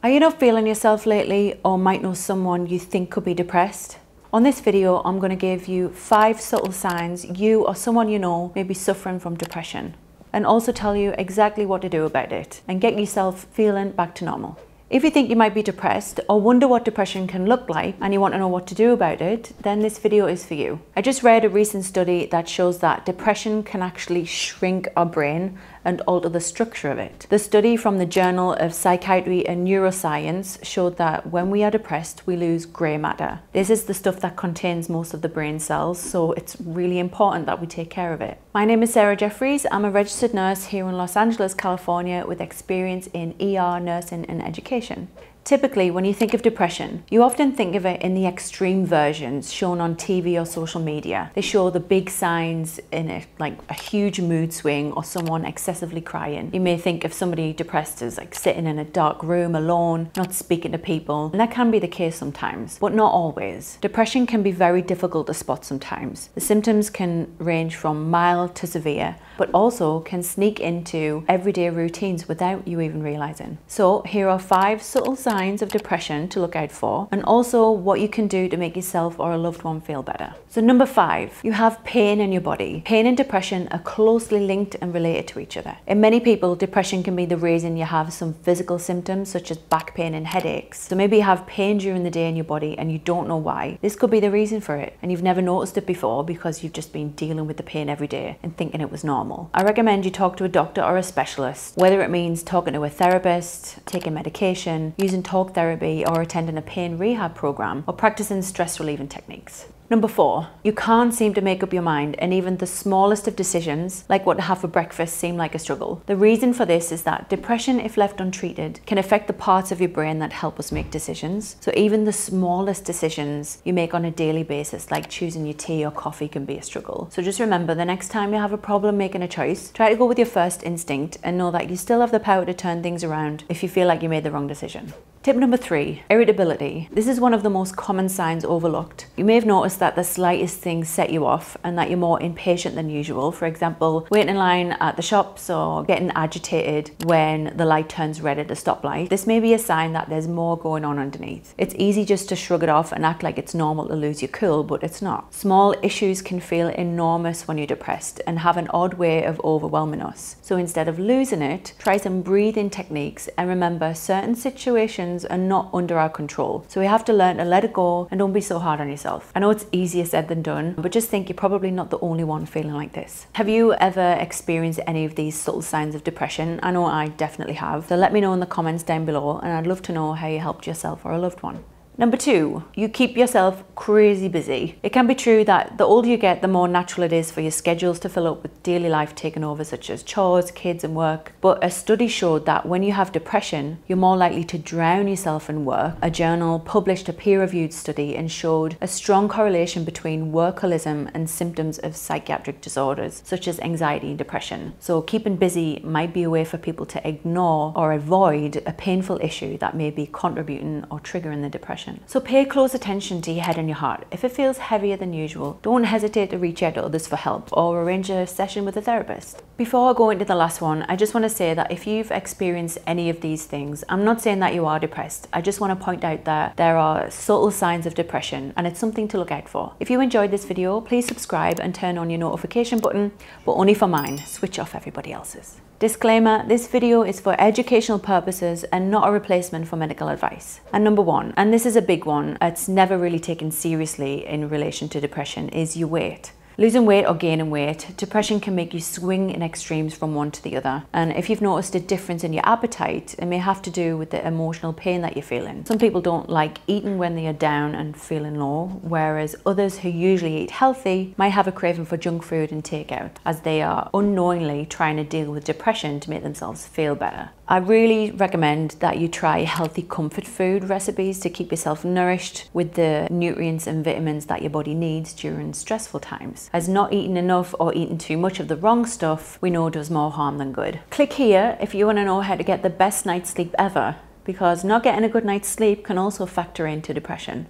Are you not feeling yourself lately or might know someone you think could be depressed? On this video, I'm going to give you five subtle signs you or someone you know may be suffering from depression and also tell you exactly what to do about it and get yourself feeling back to normal. If you think you might be depressed or wonder what depression can look like and you want to know what to do about it, then this video is for you. I just read a recent study that shows that depression can actually shrink our brain and alter the structure of it. The study from the Journal of Psychiatry and Neuroscience showed that when we are depressed, we lose grey matter. This is the stuff that contains most of the brain cells, so it's really important that we take care of it. My name is Sarah Jeffries. I'm a registered nurse here in Los Angeles, California, with experience in ER nursing and education. Typically, when you think of depression, you often think of it in the extreme versions shown on TV or social media. They show the big signs in it, like a huge mood swing or someone excessively crying. You may think of somebody depressed as like sitting in a dark room alone, not speaking to people, and that can be the case sometimes, but not always. Depression can be very difficult to spot sometimes. The symptoms can range from mild to severe, but also can sneak into everyday routines without you even realizing. So here are five subtle signs of depression to look out for, and also what you can do to make yourself or a loved one feel better. So number five, you have pain in your body. Pain and depression are closely linked and related to each other other. In many people, depression can be the reason you have some physical symptoms such as back pain and headaches. So maybe you have pain during the day in your body and you don't know why. This could be the reason for it and you've never noticed it before because you've just been dealing with the pain every day and thinking it was normal. I recommend you talk to a doctor or a specialist, whether it means talking to a therapist, taking medication, using talk therapy or attending a pain rehab program or practicing stress relieving techniques. Number four, you can't seem to make up your mind and even the smallest of decisions, like what to have for breakfast, seem like like a struggle. The reason for this is that depression, if left untreated, can affect the parts of your brain that help us make decisions. So even the smallest decisions you make on a daily basis, like choosing your tea or coffee, can be a struggle. So just remember the next time you have a problem making a choice, try to go with your first instinct and know that you still have the power to turn things around if you feel like you made the wrong decision. Tip number three, irritability. This is one of the most common signs overlooked. You may have noticed that the slightest things set you off and that you're more impatient than usual. For example, waiting in line at the shops or getting agitated when the light turns red at a stoplight. This may be a sign that there's more going on underneath. It's easy just to shrug it off and act like it's normal to lose your cool, but it's not. Small issues can feel enormous when you're depressed and have an odd way of overwhelming us. So instead of losing it, try some breathing techniques and remember certain situations emotions are not under our control. So we have to learn to let it go and don't be so hard on yourself. I know it's easier said than done, but just think you're probably not the only one feeling like this. Have you ever experienced any of these subtle signs of depression? I know I definitely have. So let me know in the comments down below, and I'd love to know how you helped yourself or a loved one. Number two, you keep yourself crazy busy. It can be true that the older you get, the more natural it is for your schedules to fill up with daily life taken over, such as chores, kids, and work. But a study showed that when you have depression, you're more likely to drown yourself in work. A journal published a peer reviewed study and showed a strong correlation between workaholism and symptoms of psychiatric disorders, such as anxiety and depression. So, keeping busy might be a way for people to ignore or avoid a painful issue that may be contributing or triggering the depression. So pay close attention to your head and your heart. If it feels heavier than usual, don't hesitate to reach out to others for help or arrange a session with a therapist. Before I go into the last one, I just want to say that if you've experienced any of these things, I'm not saying that you are depressed. I just want to point out that there are subtle signs of depression and it's something to look out for. If you enjoyed this video, please subscribe and turn on your notification button, but only for mine. Switch off everybody else's. Disclaimer, this video is for educational purposes and not a replacement for medical advice. And number one, and this is a big one, it's never really taken seriously in relation to depression, is your weight. Losing weight or gaining weight, depression can make you swing in extremes from one to the other. And if you've noticed a difference in your appetite, it may have to do with the emotional pain that you're feeling. Some people don't like eating when they are down and feeling low, whereas others who usually eat healthy might have a craving for junk food and takeout as they are unknowingly trying to deal with depression to make themselves feel better. I really recommend that you try healthy comfort food recipes to keep yourself nourished with the nutrients and vitamins that your body needs during stressful times. Has as not eating enough or eating too much of the wrong stuff we know does more harm than good. Click here if you want to know how to get the best night's sleep ever, because not getting a good night's sleep can also factor into depression.